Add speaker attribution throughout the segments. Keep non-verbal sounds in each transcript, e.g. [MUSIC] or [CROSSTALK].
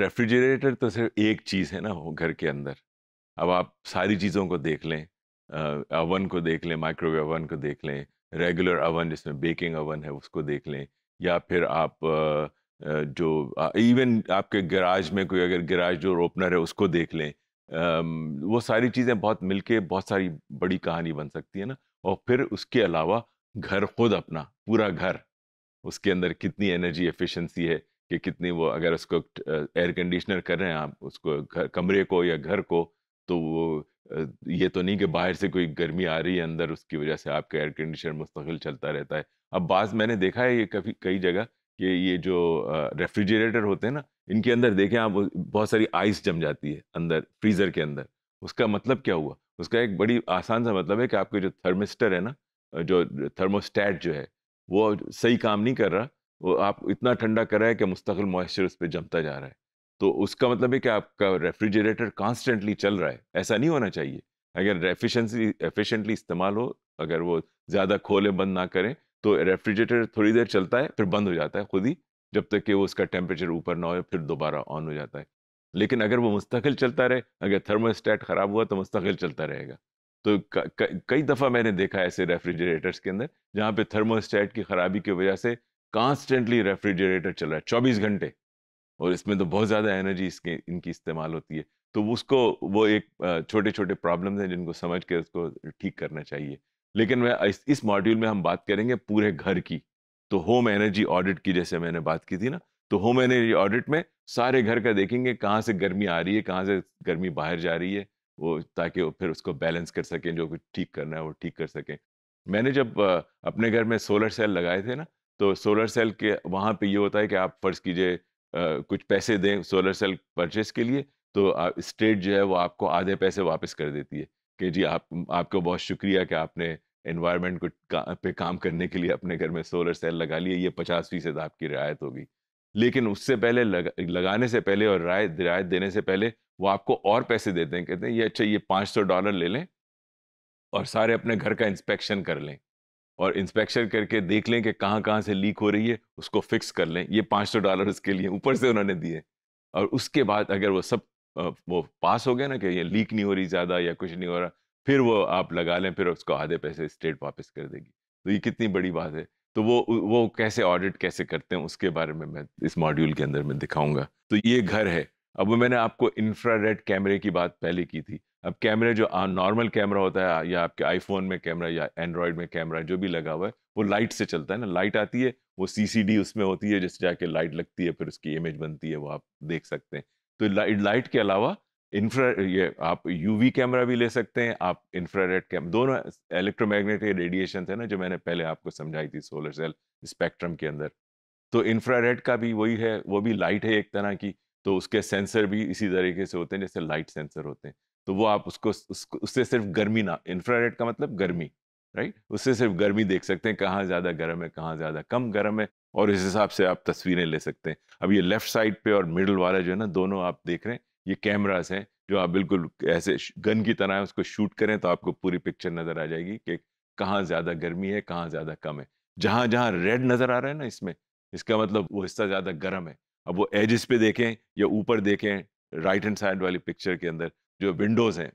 Speaker 1: refrigerator तो सिर्फ एक चीज़ है ना घर के अंदर अब आप सारी चीज़ों को देख लें अवन को देख लें माइक्रोवेव अवन को देख लें रेगुलर अवन जिसमें बेकिंग अवन है उसको देख लें या फिर आप जो इवन आपके गराज में कोई अगर गराज जो ओपनर है उसको देख लें वो सारी चीज़ें बहुत मिलके बहुत सारी बड़ी कहानी बन सकती है ना और फिर उसके अलावा घर खुद अपना पूरा घर उसके अंदर कितनी एनर्जी एफिशिएंसी है कि कितनी वो अगर उसको एयर कंडीशनर कर रहे हैं आप उसको घर कमरे को या घर को तो वो ये तो नहीं कि बाहर से कोई गर्मी आ रही है अंदर उसकी वजह से आपका एयर कंडीशनर मुस्तकिल चलता रहता है अब बाज़ मैंने देखा है ये कभी कई जगह कि ये जो रेफ्रिजरेटर होते हैं ना इनके अंदर देखें आप बहुत सारी आइस जम जाती है अंदर फ्रीज़र के अंदर उसका मतलब क्या हुआ उसका एक बड़ी आसान सा मतलब है कि आपके जो थर्मिस्टर है ना जो थर्मोस्टैट जो है वो सही काम नहीं कर रहा वो आप इतना ठंडा कर रहे हैं कि मुस्तकिल मॉइस्चर उस पर जमता जा रहा है तो उसका मतलब है कि आपका रेफ्रिजरेटर कॉन्स्टेंटली चल रहा है ऐसा नहीं होना चाहिए अगर एफिशेंसी एफिशेंटली इस्तेमाल हो अगर वो ज़्यादा खोले बंद ना करें तो रेफ्रिजरेटर थोड़ी देर चलता है फिर बंद हो जाता है खुद ही जब तक कि वो उसका टेम्परेचर ऊपर ना हो फिर दोबारा ऑन हो जाता है लेकिन अगर वो मुस्तकिल चलता रहे अगर थर्मोस्टेट ख़राब हुआ तो मुस्तकिल चलता रहेगा तो कई दफ़ा मैंने देखा ऐसे रेफ्रिजरेटर्स के अंदर जहाँ पे थर्मोस्टेट की ख़राबी की वजह से कांस्टेंटली रेफ्रिजरेटर चल रहा है चौबीस घंटे और इसमें तो बहुत ज़्यादा एनर्जी इसके इनकी इस्तेमाल होती है तो उसको वो एक छोटे छोटे प्रॉब्लम्स हैं जिनको समझ कर उसको ठीक करना चाहिए लेकिन मैं इस, इस मॉड्यूल में हम बात करेंगे पूरे घर की तो होम एनर्जी ऑडिट की जैसे मैंने बात की थी ना तो होम एनर्जी ऑडिट में सारे घर का देखेंगे कहाँ से गर्मी आ रही है कहाँ से गर्मी बाहर जा रही है वो ताकि वो फिर उसको बैलेंस कर सकें जो कुछ ठीक करना है वो ठीक कर सकें मैंने जब अपने घर में सोलर सेल लगाए थे ना तो सोलर सेल के वहाँ पे ये होता है कि आप फ़र्ज़ कीजिए कुछ पैसे दें सोलर सेल परचेस के लिए तो स्टेट जो है वो आपको आधे पैसे वापस कर देती है कि जी आप आपको बहुत शुक्रिया कि आपने इन्वायरमेंट को का, पे काम करने के लिए अपने घर में सोलर सेल लगा लिए ये पचास फीसद आपकी रियायत होगी लेकिन उससे पहले लग, लगाने से पहले और राय रियायत देने से पहले वो आपको और पैसे देते हैं कहते हैं ये अच्छा ये पाँच सौ डॉलर ले लें और सारे अपने घर का इंस्पेक्शन कर लें और इंस्पेक्शन करके देख लें कि कहाँ कहाँ से लीक हो रही है उसको फिक्स कर लें ये पाँच सौ डॉलर उसके लिए ऊपर से उन्होंने दिए और उसके बाद अगर वो सब वो पास हो गया ना कि ये लीक नहीं हो रही ज़्यादा या कुछ नहीं हो रहा फिर वो आप लगा लें फिर उसको आधे पैसे स्टेट वापस कर देगी तो ये कितनी बड़ी बात है तो वो वो कैसे ऑडिट कैसे करते हैं उसके बारे में मैं इस मॉड्यूल के अंदर में दिखाऊंगा तो ये घर है अब मैंने आपको इंफ्रारेड कैमरे की बात पहले की थी अब कैमरे जो नॉर्मल कैमरा होता है या आपके आईफोन में कैमरा या एंड्रॉयड में कैमरा जो भी लगा हुआ है वो लाइट से चलता है ना लाइट आती है वो सीसीडी उसमें होती है जिससे जाके लाइट लगती है फिर उसकी इमेज बनती है वो आप देख सकते हैं तो लाइट लाइट के अलावा इंफ्रा ये आप यूवी कैमरा भी ले सकते हैं आप इंफ्रारेड कैमरा दोनों इलेक्ट्रोमैग्नेटिक रेडिएशन थे ना जो मैंने पहले आपको समझाई थी सोलर सेल स्पेक्ट्रम के अंदर तो इंफ्रारेड का भी वही है वो भी लाइट है एक तरह की तो उसके सेंसर भी इसी तरीके से होते हैं जैसे लाइट सेंसर होते हैं तो वो आप उसको उससे सिर्फ गर्मी ना इंफ्रारेड का मतलब गर्मी राइट उससे सिर्फ गर्मी देख सकते हैं कहाँ ज़्यादा गर्म है कहाँ ज़्यादा कम गर्म है और इस हिसाब से आप तस्वीरें ले सकते हैं अब ये लेफ्ट साइड पे और मिडल वाला जो है ना दोनों आप देख रहे हैं ये कैमरास हैं जो आप बिल्कुल ऐसे गन की तरह उसको शूट करें तो आपको पूरी पिक्चर नज़र आ जाएगी कि कहाँ ज़्यादा गर्मी है कहाँ ज़्यादा कम है जहाँ जहाँ रेड नज़र आ रहा है ना इसमें इसका मतलब वो हिस्सा ज़्यादा गर्म है अब वो एजिस पे देखें या ऊपर देखें राइट हैंड साइड वाली पिक्चर के अंदर जो विंडोज़ हैं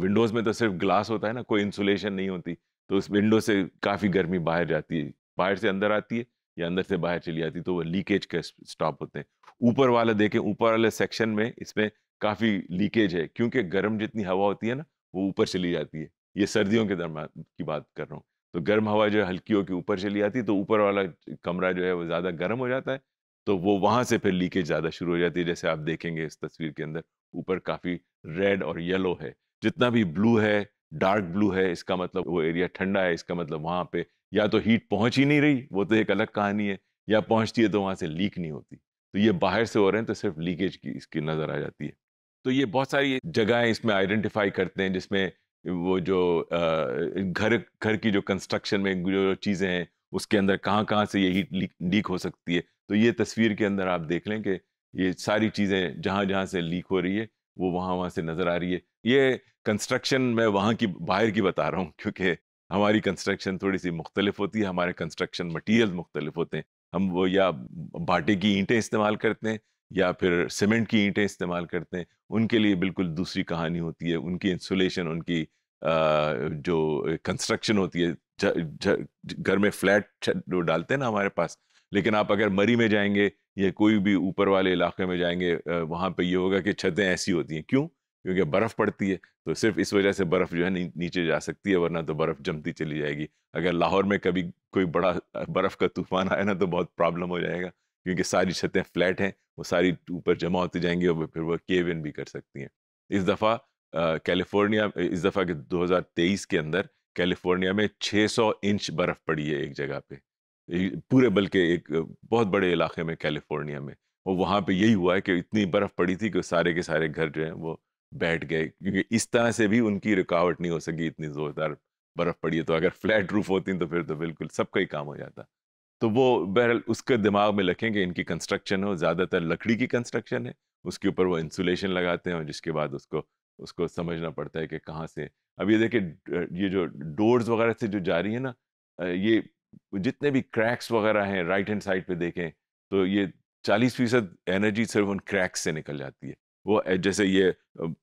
Speaker 1: विंडोज़ में तो सिर्फ ग्लास होता है ना कोई इंसुलेशन नहीं होती तो उस विंडो से काफ़ी गर्मी बाहर जाती है बाहर से अंदर आती है या अंदर से बाहर चली जाती है तो वो लीकेज के स्टॉप होते हैं ऊपर वाला देखें ऊपर वाले सेक्शन में इसमें काफ़ी लीकेज है क्योंकि गर्म जितनी हवा होती है ना वो ऊपर चली जाती है ये सर्दियों के दरमान की बात कर रहा हूँ तो गर्म हवा जो है हल्की होकर ऊपर चली जाती है तो ऊपर वाला कमरा जो है वो ज़्यादा गर्म हो जाता है तो वो वहाँ से फिर लीकेज ज़्यादा शुरू हो जाती है जैसे आप देखेंगे इस तस्वीर के अंदर ऊपर काफ़ी रेड और येलो है जितना भी ब्लू है डार्क ब्लू है इसका मतलब वो एरिया ठंडा है इसका मतलब वहाँ पे या तो हीट पहुँच ही नहीं रही वो तो एक अलग कहानी है या पहुँचती है तो वहाँ से लीक नहीं होती तो ये बाहर से हो रहे हैं तो सिर्फ लीकेज की इसकी नज़र आ जाती है तो ये बहुत सारी जगहें इसमें आइडेंटिफाई करते हैं जिसमें वो जो घर घर की जो कंस्ट्रक्शन में जो चीज़ें हैं उसके अंदर कहाँ कहाँ से ये हीट लीक, लीक हो सकती है तो ये तस्वीर के अंदर आप देख लें कि ये सारी चीज़ें जहाँ जहाँ से लीक हो रही है वो वहाँ वहाँ से नज़र आ रही है ये कंस्ट्रक्शन मैं वहाँ की बाहर की बता रहा हूँ [LAUGHS] क्योंकि हमारी कंस्ट्रक्शन थोड़ी सी मुख्तलिफ होती है हमारे कंस्ट्रक्शन मटीरियल मुख्तलिफ होते हैं हम वो या बाटे की ईंटें इस्तेमाल करते हैं या फिर सीमेंट की ईंटें इस्तेमाल करते हैं उनके लिए बिल्कुल दूसरी कहानी होती है उनकी इंसुलेशन उनकी जो कंस्ट्रक्शन होती है घर में फ्लैट डालते हैं ना हमारे पास लेकिन आप अगर मरी में जाएंगे या कोई भी ऊपर वाले इलाके में जाएंगे वहाँ पे ये होगा कि छतें ऐसी होती हैं क्यों क्योंकि बर्फ़ पड़ती है तो सिर्फ इस वजह से बर्फ़ जो है नी, नीचे जा सकती है वरना तो बर्फ़ जमती चली जाएगी अगर लाहौर में कभी कोई बड़ा बर्फ़ का तूफान आया ना तो बहुत प्रॉब्लम हो जाएगा क्योंकि सारी छतें फ्लैट हैं वो सारी ऊपर जमा होती जाएंगी और फिर वह केव इन भी कर सकती हैं इस दफ़ा कैलिफोर्निया इस दफ़ा के दो के अंदर कैलिफोर्निया में 600 इंच बर्फ़ पड़ी है एक जगह पे पूरे बल्कि एक बहुत बड़े इलाके में कैलिफोर्निया में और वहाँ पे यही हुआ है कि इतनी बर्फ़ पड़ी थी कि सारे के सारे घर जो हैं वो बैठ गए क्योंकि इस तरह से भी उनकी रुकावट नहीं हो सकी इतनी ज़ोरदार बर्फ़ पड़ी है तो अगर फ्लैट रूफ होती तो फिर तो बिल्कुल सबका ही काम हो जाता तो वो बहरहाल उसके दिमाग में रखें कि इनकी कंस्ट्रक्शन हो ज़्यादातर लकड़ी की कंस्ट्रक्शन है उसके ऊपर वो इंसुलेशन लगाते हैं और जिसके बाद उसको उसको समझना पड़ता है कि कहाँ से अब ये देखिए ये जो डोर्स वगैरह से जो जा रही है ना ये जितने भी क्रैक्स वगैरह हैं राइट हैंड साइड पे देखें तो ये चालीस फीसद एनर्जी सिर्फ उन क्रैक्स से निकल जाती है वो जैसे ये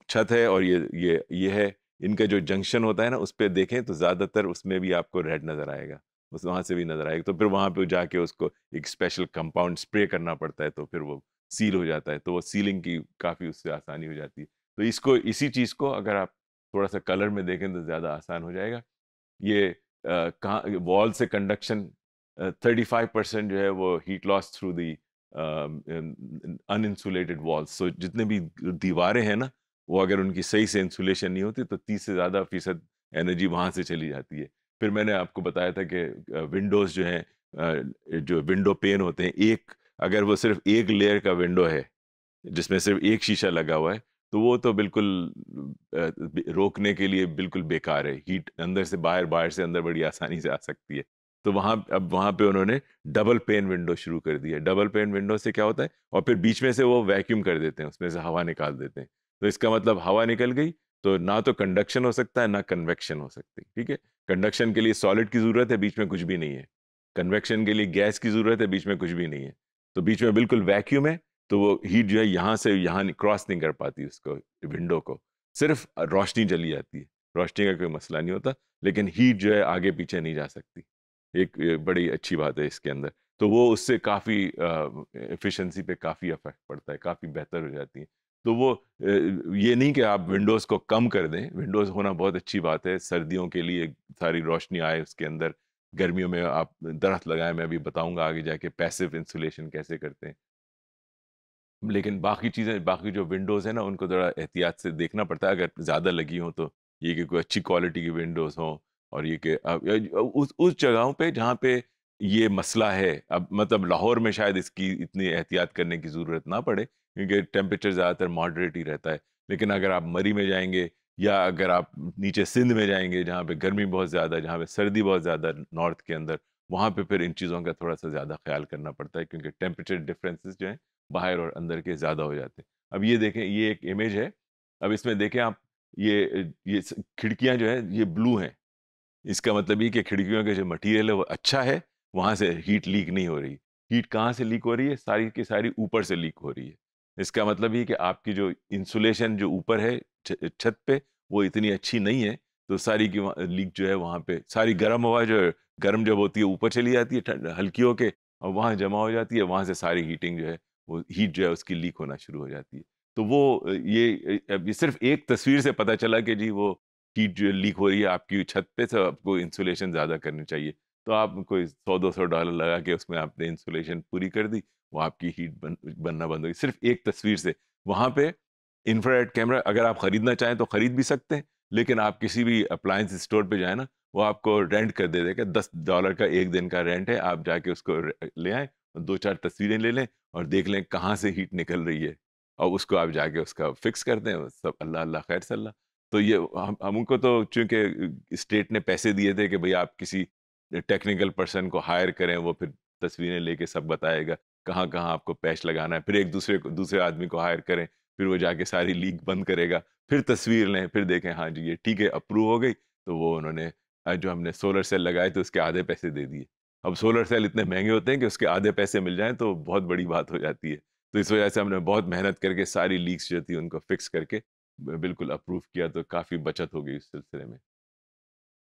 Speaker 1: छत है और ये ये ये है इनका जो जंक्शन होता है ना उस पर देखें तो ज़्यादातर उसमें भी आपको रेड नज़र आएगा उस वहाँ से भी नज़र आएगा तो फिर वहाँ पर जाके उसको एक स्पेशल कंपाउंड स्प्रे करना पड़ता है तो फिर वो सील हो जाता है तो वो सीलिंग की काफ़ी उससे आसानी हो जाती है तो इसको इसी चीज़ को अगर आप थोड़ा सा कलर में देखें तो ज़्यादा आसान हो जाएगा ये कहाँ वॉल से कंडक्शन थर्टी फाइव परसेंट जो है वो heat loss through the uninsulated walls so जितने भी दीवारें हैं ना वो अगर उनकी सही से इंसुलेशन नहीं होती तो तीस से ज़्यादा फीसद एनर्जी वहाँ से चली जाती है फिर मैंने आपको बताया था कि विंडोज़ जो हैं जो विंडो पेन होते हैं एक अगर वो सिर्फ एक लेयर का विंडो है जिसमें सिर्फ एक शीशा लगा हुआ है तो वो तो बिल्कुल रोकने के लिए बिल्कुल बेकार है हीट अंदर से बाहर बाहर से अंदर बड़ी आसानी से आ सकती है तो वहाँ अब वहाँ पे उन्होंने डबल पेन विंडो शुरू कर दी है डबल पेन विंडो से क्या होता है और फिर बीच में से वो वैक्यूम कर देते हैं उसमें से हवा निकाल देते हैं तो इसका मतलब हवा निकल गई तो ना तो कंडक्शन हो सकता है ना कन्वेक्शन हो सकती है ठीक है कंडक्शन के लिए सॉलिड की ज़रूरत है बीच में कुछ भी नहीं है कन्वेक्शन के लिए गैस की ज़रूरत है बीच में कुछ भी नहीं है तो बीच में बिल्कुल वैक्यूम है तो वो हीट जो है यहाँ से यहाँ क्रॉस नहीं कर पाती उसको विंडो को सिर्फ रोशनी चली जाती है रोशनी का कोई मसला नहीं होता लेकिन हीट जो है आगे पीछे नहीं जा सकती एक बड़ी अच्छी बात है इसके अंदर तो वो उससे काफ़ी एफिशिएंसी पे काफ़ी अफेक्ट पड़ता है काफ़ी बेहतर हो जाती है तो वो ये नहीं कि आप विंडोज़ को कम कर दें विंडोज़ होना बहुत अच्छी बात है सर्दियों के लिए सारी रोशनी आए उसके अंदर गर्मियों में आप दरख्त लगाएं मैं अभी बताऊंगा आगे जाके पैसिव इंसुलेशन कैसे करते हैं लेकिन बाकी चीज़ें बाकी जो विंडोज़ हैं ना उनको ज़रा एहतियात से देखना पड़ता है अगर ज़्यादा लगी हो तो ये कि कोई अच्छी क्वालिटी की विंडोज़ हों और ये कि उस उस जगहों पे जहाँ पे ये मसला है अब मतलब लाहौर में शायद इसकी इतनी एहतियात करने की ज़रूरत ना पड़े क्योंकि टेम्परेचर ज़्यादातर मॉडरेट ही रहता है लेकिन अगर आप मरी में जाएंगे या अगर आप नीचे सिंध में जाएंगे जहाँ पे गर्मी बहुत ज़्यादा जहाँ पे सर्दी बहुत ज़्यादा नॉर्थ के अंदर वहाँ पे फिर इन चीज़ों का थोड़ा सा ज़्यादा ख्याल करना पड़ता है क्योंकि टेम्परेचर डिफरेंसेस जो हैं बाहर और अंदर के ज़्यादा हो जाते हैं अब ये देखें ये एक इमेज है अब इसमें देखें आप ये ये खिड़कियाँ जो है ये ब्लू हैं इसका मतलब ये कि खिड़कियों का जो मटेरियल है वो अच्छा है वहाँ से हीट लीक नहीं हो रही हीट कहाँ से लीक हो रही है सारी की सारी ऊपर से लीक हो रही है इसका मतलब ये कि आपकी जो इंसुलेशन जो ऊपर है छत पे वो इतनी अच्छी नहीं है तो सारी की लीक जो है वहाँ पे सारी गर्म हवा जो गर्म जब होती है ऊपर चली जाती है हल्की होके और वहाँ जमा हो जाती है वहाँ से सारी हीटिंग जो है वो हीट जो है उसकी लीक होना शुरू हो जाती है तो वो ये, ये सिर्फ एक तस्वीर से पता चला कि जी वो हीट जो लीक हो रही है आपकी छत पे तो आपको इंसुलेशन ज़्यादा करनी चाहिए तो आप कोई सौ दो सौ डॉलर लगा के उसमें आपने इंसुलेशन पूरी कर दी वो आपकी हीट बन बनना बंद हो गई सिर्फ एक तस्वीर से वहाँ पे इंफ्रारेड कैमरा अगर आप ख़रीदना चाहें तो ख़रीद भी सकते हैं लेकिन आप किसी भी अप्लायंस स्टोर पे जाए ना वो आपको रेंट कर दे देगा दस डॉलर का एक दिन का रेंट है आप जाके उसको ले आए दो चार तस्वीरें ले लें और देख लें कहाँ से हीट निकल रही है और उसको आप जाके उसका फिक्स कर दें सब अल्लाह अल्लाह खैर सल्ला तो ये हम हमको तो चूँकि स्टेट ने पैसे दिए थे कि भाई आप किसी टेक्निकल पर्सन को हायर करें वो फिर तस्वीरें लेके सब बताएगा कहाँ कहाँ आपको पैच लगाना है फिर एक दूसरे को दूसरे आदमी को हायर करें फिर वो जाके सारी लीक बंद करेगा फिर तस्वीर लें फिर देखें हाँ जी ये ठीक है अप्रूव हो गई तो वो उन्होंने जो हमने सोलर सेल लगाए तो उसके आधे पैसे दे दिए अब सोलर सेल इतने महंगे होते हैं कि उसके आधे पैसे मिल जाएं तो बहुत बड़ी बात हो जाती है तो इस वजह से हमने बहुत मेहनत करके सारी लीक्स जो थी उनको फिक्स करके बिल्कुल अप्रूव किया तो काफ़ी बचत हो गई इस सिलसिले में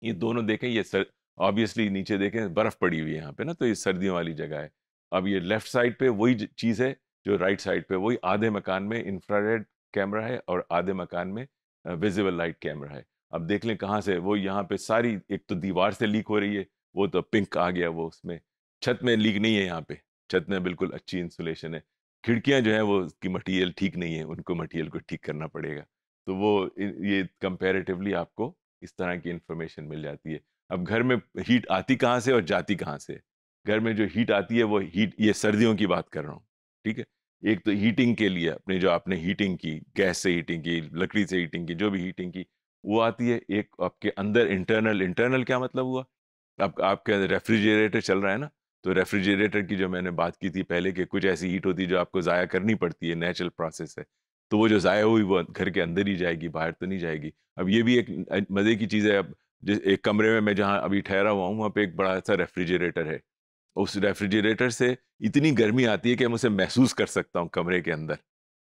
Speaker 1: ये दोनों देखें ये सर ऑब्वियसली नीचे देखें बर्फ़ पड़ी हुई है यहाँ पे ना तो ये सर्दियों वाली जगह है अब ये लेफ्ट साइड पे वही चीज़ है जो राइट साइड पे वही आधे मकान में इंफ्रारेड कैमरा है और आधे मकान में विजिबल लाइट कैमरा है अब देख लें कहाँ से वो यहाँ पे सारी एक तो दीवार से लीक हो रही है वो तो पिंक आ गया वो उसमें छत में लीक नहीं है यहाँ पे छत में बिल्कुल अच्छी इंसुलेशन है खिड़कियाँ जो है वो उसकी मटेरियल ठीक नहीं है उनको मटेरियल को ठीक करना पड़ेगा तो वो ये कंपेरेटिवली आपको इस तरह की इन्फॉर्मेशन मिल जाती है अब घर में हीट आती कहाँ से और जाती कहाँ से घर में जो हीट आती है वो हीट ये सर्दियों की बात कर रहा हूँ ठीक है एक तो हीटिंग के लिए अपने जो आपने हीटिंग की गैस से हीटिंग की लकड़ी से हीटिंग की जो भी हीटिंग की वो आती है एक आपके अंदर इंटरनल इंटरनल क्या मतलब हुआ आप आपके रेफ्रिजरेटर चल रहा है ना तो रेफ्रिजरेटर की जो मैंने बात की थी पहले कि कुछ ऐसी हीट होती है जो आपको ज़ाया करनी पड़ती है नेचुरल प्रोसेस है तो वो जो ज़ाया हुई वो अं, घर के अंदर ही जाएगी बाहर तो नहीं जाएगी अब ये भी एक मज़े की चीज़ है अब जिस एक कमरे में मैं जहाँ अभी ठहरा हुआ हूँ वहाँ पे एक बड़ा सा रेफ्रिजरेटर है उस रेफ्रिजरेटर से इतनी गर्मी आती है कि मैं उसे महसूस कर सकता हूँ कमरे के अंदर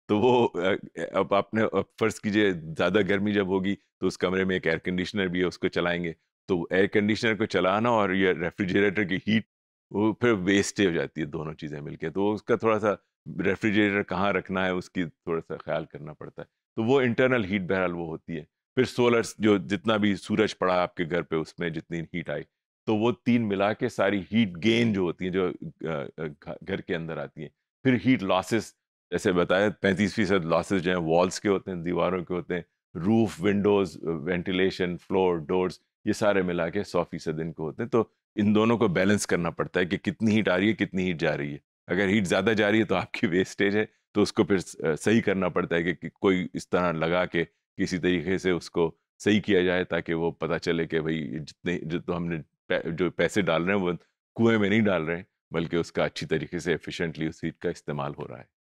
Speaker 1: तो वो अब आपने फ़र्ज़ कीजिए ज़्यादा गर्मी जब होगी तो उस कमरे में एक एयर कंडीशनर भी है उसको चलाएंगे तो एयर कंडीशनर को चलाना और ये रेफ्रिजरेटर की हीट वो फिर वेस्टे हो जाती है दोनों चीज़ें मिलके तो उसका थोड़ा सा रेफ्रिजरेटर कहाँ रखना है उसकी थोड़ा सा ख्याल करना पड़ता है तो वो इंटरनल हीट बहरहाल वो होती है फिर सोलर जो जितना भी सूरज पड़ा आपके घर पे उसमें जितनी हीट आई तो वो तीन मिला के सारी हीट गेन जो होती है जो घर के अंदर आती है फिर हीट लॉसेस जैसे बताया पैंतीस फीसद लॉसेज जो हैं वॉल्स के होते हैं दीवारों के होते हैं roof windows ventilation floor doors ये सारे मिला के सौ फीसद इनको होते हैं तो इन दोनों को बैलेंस करना पड़ता है कि कितनी हीट आ रही है कितनी हीट जा रही है अगर हीट ज़्यादा जा रही है तो आपकी वेस्टेज है तो उसको फिर सही करना पड़ता है कि, कि कोई इस तरह लगा के किसी तरीके से उसको सही किया जाए ताकि वो पता चले कि भाई जितने जो तो हमने जो पैसे डाल रहे हैं वो कुएं में नहीं डाल रहे हैं बल्कि उसका अच्छी तरीके से एफिशिएंटली उस हीट का इस्तेमाल हो रहा है